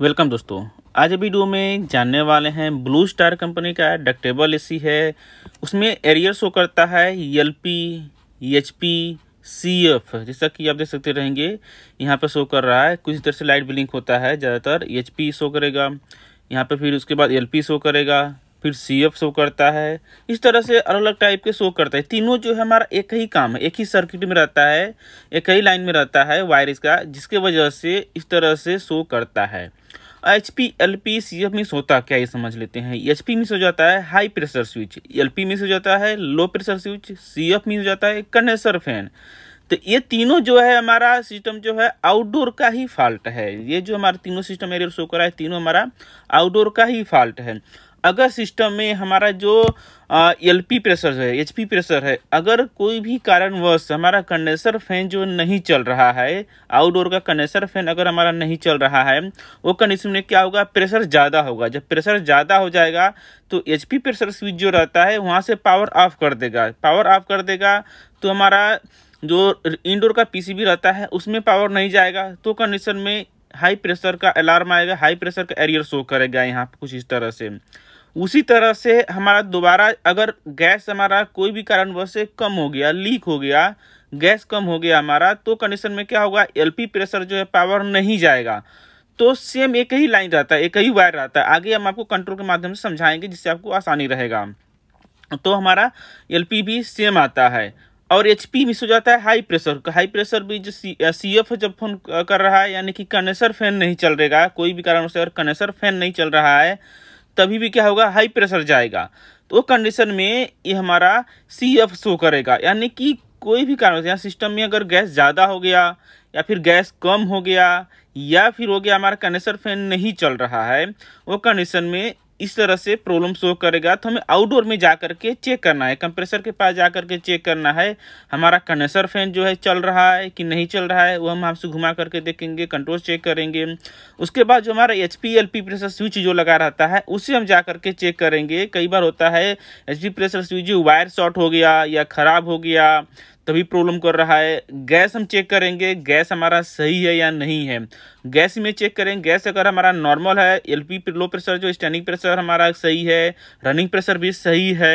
welcome दोस्तों आज video में जानने वाले हैं ब्लू स्टार कंपनी का डक्टेबल एसी है उसमें एरियर शो करता है L P H P C F जैसा कि आप देख सकते रहेंगे यहाँ पर शो कर रहा है कुछ तरह से लाइट ब्लिंक होता है ज़्यादातर एच e पी शो करेगा यहाँ पर फिर उसके बाद एल e पी शो करेगा फिर सी एफ शो करता है इस तरह से अलग अलग टाइप के शो करता है तीनों जो है हमारा एक ही काम है एक ही सर्किट में रहता है एक ही लाइन में रहता है वायरस का जिसके वजह से इस तरह से शो करता है H P L P C F miss होता क्या ये समझ लेते हैं एच पी मिस हो जाता है high pressure switch L P miss हो जाता है low pressure switch C F miss हो जाता है कंडेंसर फैन तो ये तीनों जो है हमारा सिस्टम जो है आउटडोर का ही फॉल्ट है ये जो हमारा तीनों सिस्टम एरियर शो करा है तीनों हमारा आउटडोर का ही फॉल्ट है अगर सिस्टम में हमारा जो एल पी प्रेशर है एच पी प्रेशर है अगर कोई भी कारणवश हमारा कंडेंसर फैन जो नहीं चल रहा है आउटडोर का कंडेंसर फैन अगर हमारा नहीं चल रहा है वो कंडीशन में क्या होगा प्रेशर ज़्यादा होगा जब प्रेशर ज़्यादा हो जाएगा तो एच पी प्रेशर स्विच जो रहता है वहाँ से पावर ऑफ कर देगा पावर ऑफ कर देगा तो हमारा जो इनडोर का पी रहता है उसमें पावर नहीं जाएगा तो कंडीशन में हाई प्रेशर का अलार्म आएगा हाई प्रेशर का एरियर शो करेगा यहाँ कुछ इस तरह से उसी तरह से हमारा दोबारा अगर गैस हमारा कोई भी कारणवश से कम हो गया लीक हो गया गैस कम हो गया हमारा तो कंडीशन में क्या होगा एलपी प्रेशर जो है पावर नहीं जाएगा तो सेम एक ही लाइन रहता है एक ही वायर रहता है आगे हम आपको कंट्रोल के माध्यम से समझाएंगे जिससे आपको आसानी रहेगा तो हमारा एल भी सेम आता है और एच पी मिस हो जाता है हाई प्रेशर का हाई प्रेशर भी जो सी सी एफ जब फोन कर रहा है यानी कि कंडेंसर फैन नहीं चल रहेगा कोई भी कारण से अगर कंडेंसर फैन नहीं चल रहा है तभी भी क्या होगा हाई प्रेशर जाएगा तो कंडीशन में ये हमारा सी एफ शो करेगा यानी कि कोई भी कारण यहाँ सिस्टम में अगर गैस ज़्यादा हो गया या फिर गैस कम हो गया या फिर हो गया हमारा कंडेंसर फैन नहीं चल रहा है वो कंडीशन में इस तरह से प्रॉब्लम शो करेगा तो हमें आउटडोर में जा कर के चेक करना है कंप्रेसर के पास जा कर के चेक करना है हमारा कंडेंसर फैन जो है चल रहा है कि नहीं चल रहा है वो हम आपसे घुमा करके देखेंगे कंट्रोल चेक करेंगे उसके बाद जो हमारा H P L P pressure switch जो लगा रहता है उसे हम जा करके चेक करेंगे कई बार होता है H P pressure switch wire short हो गया या ख़राब हो गया तभी प्रॉब्लम कर रहा है गैस हम चेक करेंगे गैस हमारा सही है या नहीं है गैस में चेक करें गैस अगर हमारा नॉर्मल है एल लो प्रेशर जो स्टैंडिंग प्रेशर हमारा सही है रनिंग प्रेशर भी सही है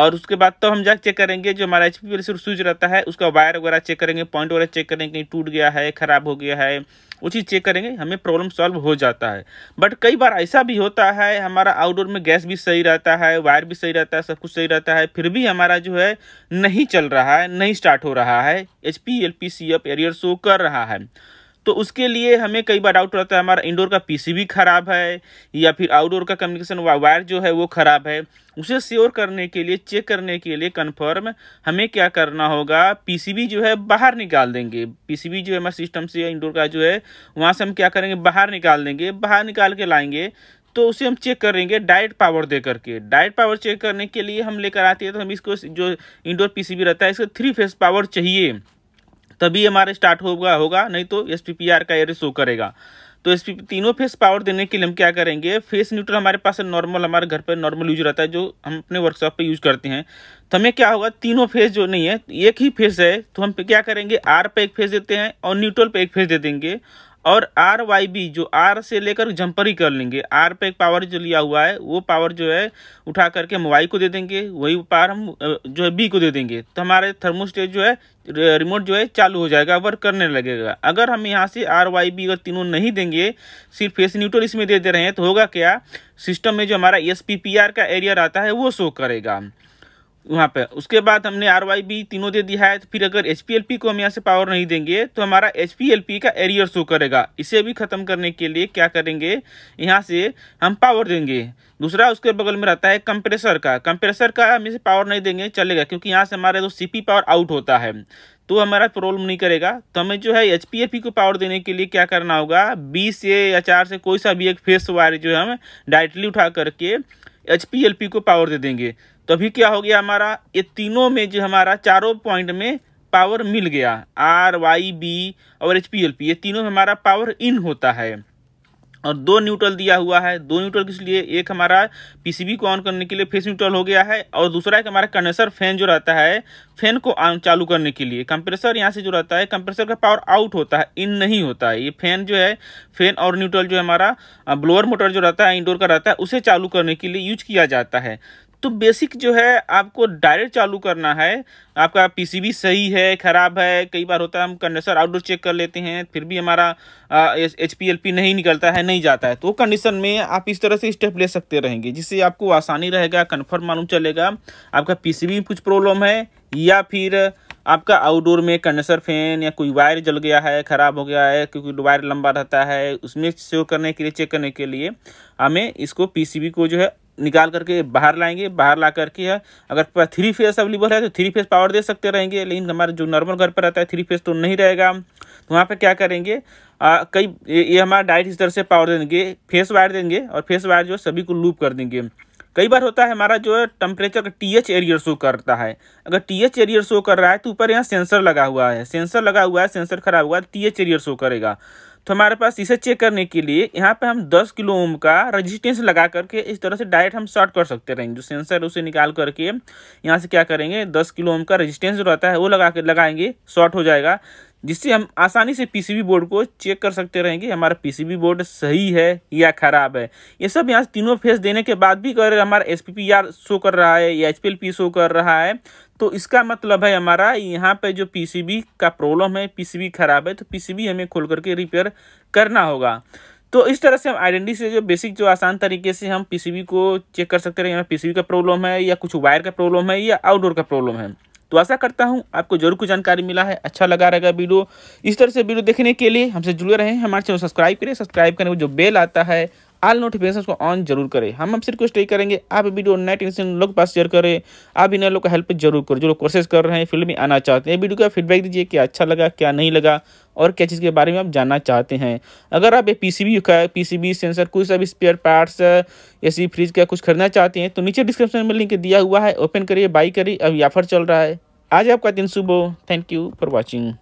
और उसके बाद तो हम जाकर चेक करेंगे जो हमारा एच प्रेशर स्विच रहता है उसका वायर वगैरह चेक करेंगे पॉइंट वगैरह चेक करेंगे कहीं टूट गया है ख़राब हो गया है वो चीज़ चेक करेंगे हमें प्रॉब्लम सॉल्व हो जाता है बट कई बार ऐसा भी होता है हमारा आउटडोर में गैस भी सही रहता है वायर भी सही रहता है सब कुछ सही रहता है फिर भी हमारा जो है नहीं चल रहा है नहीं स्टार्ट हो रहा है H P L P C F error show कर रहा है तो उसके लिए हमें कई बार डाउट रहता है हमारा इंडोर का पीसीबी ख़राब है या फिर आउटडोर का कम्युनिकेशन वायर जो है वो ख़राब है उसे श्योर करने के लिए चेक करने के लिए कंफर्म हमें क्या करना होगा पीसीबी जो है बाहर निकाल देंगे पीसीबी जो है हमारे सिस्टम से इंडोर का जो है वहाँ से हम क्या करेंगे बाहर निकाल देंगे बाहर निकाल के लाएंगे तो उसे हम चेक करेंगे डायरेक्ट पावर दे करके डायरेक्ट पावर चेक करने के लिए हम लेकर आते हैं तो हम इसको जो इंडोर पीसीबी रहता है इसको थ्री फेस पावर चाहिए तभी हमारा स्टार्ट होगा होगा नहीं तो एस पी पी आर का एरे शो करेगा तो एस पी तीनों फेस पावर देने के लिए हम क्या करेंगे फेस न्यूट्रल हमारे पास नॉर्मल हमारे घर पर नॉर्मल यूज रहता है जो हम अपने वर्कशॉप पे यूज करते हैं तो हमें क्या होगा तीनों फेस जो नहीं है एक ही फेस है तो हम क्या करेंगे आर पे एक फेस देते हैं और न्यूट्रल पे एक फेस दे देंगे और आर वाई बी जो आर से लेकर जम्पर ही कर लेंगे आर पे एक पावर जो लिया हुआ है वो पावर जो है उठा करके हम वाई को दे देंगे वही पावर हम जो है बी को दे देंगे तो हमारे थर्मोस्टेट जो है रिमोट जो है चालू हो जाएगा वर्क करने लगेगा अगर हम यहाँ से आर वाई बी अगर तीनों नहीं देंगे सिर्फ फेस न्यूट्रल इसमें दे दे रहे हैं तो होगा क्या सिस्टम में जो हमारा एस पी पी आर का एरिया रहता है वो शो करेगा वहाँ पे उसके बाद हमने आर वाई बी तीनों दे दिया है तो फिर अगर एच पी एल पी को हम यहाँ से पावर नहीं देंगे तो हमारा एच पी एल पी का एरियर शो करेगा इसे भी ख़त्म करने के लिए क्या करेंगे यहाँ से हम पावर देंगे दूसरा उसके बगल में रहता है कंप्रेसर का कंप्रेसर का हम इसे पावर नहीं देंगे चलेगा क्योंकि यहाँ से हमारा जो सी पी पावर आउट होता है तो हमारा प्रॉब्लम नहीं करेगा तो हमें जो है एच पी को पावर देने के लिए क्या करना होगा बी से या चार से कोई सा भी एक फेस वायर जो है हम डायरेक्टली उठा करके एच पी को पावर दे देंगे तभी क्या हो गया हमारा ये तीनों में जो हमारा चारों पॉइंट में पावर मिल गया आर वाई बी और एच पी एल पी ये तीनों में हमारा पावर इन होता है और दो न्यूट्रल दिया हुआ है दो न्यूट्रल किस लिए एक हमारा पीसीबी को ऑन करने के लिए फेस न्यूट्रल हो गया है और दूसरा एक हमारा कंडेंसर फैन जो रहता है फैन को ऑन चालू करने के लिए कंप्रेसर यहाँ से जो रहता है कंप्रेसर का पावर आउट होता है इन नहीं होता है ये फैन जो है फैन और न्यूट्रल जो है हमारा ब्लोअर मोटर जो रहता है इनडोर का रहता है उसे चालू करने के लिए यूज किया जाता है तो बेसिक जो है आपको डायरेक्ट चालू करना है आपका पीसीबी सही है ख़राब है कई बार होता है हम कंडेंसर आउटडोर चेक कर लेते हैं फिर भी हमारा एच पी नहीं निकलता है नहीं जाता है तो कंडीशन में आप इस तरह से स्टेप ले सकते रहेंगे जिससे आपको आसानी रहेगा कन्फर्म मालूम चलेगा आपका पी में कुछ प्रॉब्लम है या फिर आपका आउटडोर में कंडेंसर फैन या कोई वायर जल गया है ख़राब हो गया है क्योंकि वायर लंबा रहता है उसमें शो करने के लिए चेक करने के लिए हमें इसको पीसीबी को जो है निकाल करके बाहर लाएंगे बाहर ला करके है अगर थ्री फेस अवेलेबल है तो थ्री फेस पावर दे सकते रहेंगे लेकिन हमारे जो नॉर्मल घर पर रहता है थ्री फेस तो नहीं रहेगा तो वहाँ पर क्या करेंगे आ, कई ये हमारा डायरेक्ट इस तरह से पावर देंगे फेस वायर देंगे और फेस वायर जो सभी को लूप कर देंगे कई बार होता है हमारा जो है टेम्परेचर का टी एच एरियर शो करता है अगर टी एच एरियर शो कर रहा है तो ऊपर यहाँ सेंसर लगा हुआ है सेंसर लगा हुआ है सेंसर खराब हुआ है टी एच एरियर शो करेगा तो हमारे पास इसे चेक करने के लिए यहाँ पे हम 10 किलो ओम का रेजिस्टेंस लगा करके इस तरह से डायरेक्ट हम शॉर्ट कर सकते रहेंगे जो सेंसर उसे निकाल करके यहाँ से क्या करेंगे 10 किलो ओम का रेजिस्टेंस जो रहता है वो लगा के लगाएंगे शॉर्ट हो जाएगा जिससे हम आसानी से पीसीबी बोर्ड को चेक कर सकते रहेंगे हमारा पीसीबी बोर्ड सही है या ख़राब है ये सब यहाँ तीनों फेस देने के बाद भी अगर हमारा एस पी शो कर रहा है या एच शो कर रहा है तो इसका मतलब है हमारा यहाँ पे जो पीसीबी का प्रॉब्लम है पीसीबी ख़राब है तो पीसीबी हमें खोल करके रिपेयर करना होगा तो इस तरह से हम आइडेंटिटी से जो बेसिक जो आसान तरीके से हम पीसीबी को चेक कर सकते रहेंगे पीसीबी का प्रॉब्लम है या कुछ वायर का प्रॉब्लम है या आउटडोर का प्रॉब्लम है तो आशा करता हूँ आपको जरूर कुछ जानकारी मिला है अच्छा लगा रहेगा वीडियो इस तरह से वीडियो देखने के लिए हमसे जुड़े रहें हमारे चैनल सब्सक्राइब करें सब्सक्राइब करने जो बेल आता है आल नोटिफिकेशन को ऑन जरूर करें हम आपसे रिक्वेस्ट यही करेंगे आप वीडियो नेट टेंशन लोग पास शेयर करें आप इन लोग का हेल्प जरूर करो जो लोग कोशिश कर रहे हैं फिल्म में आना चाहते हैं वीडियो का फीडबैक दीजिए क्या अच्छा लगा क्या नहीं लगा और क्या चीज़ के बारे में आप जानना चाहते हैं अगर आप ये पी का पी सेंसर कोई सब स्पेयर पार्ट्स ऐसी फ्रिज का कुछ खरीदना चाहते हैं तो नीचे डिस्क्रिप्शन में लिंक दिया हुआ है ओपन करिए बाई करिए अभी ऑफर चल रहा है आज आपका दिन सुबह थैंक यू फॉर वॉचिंग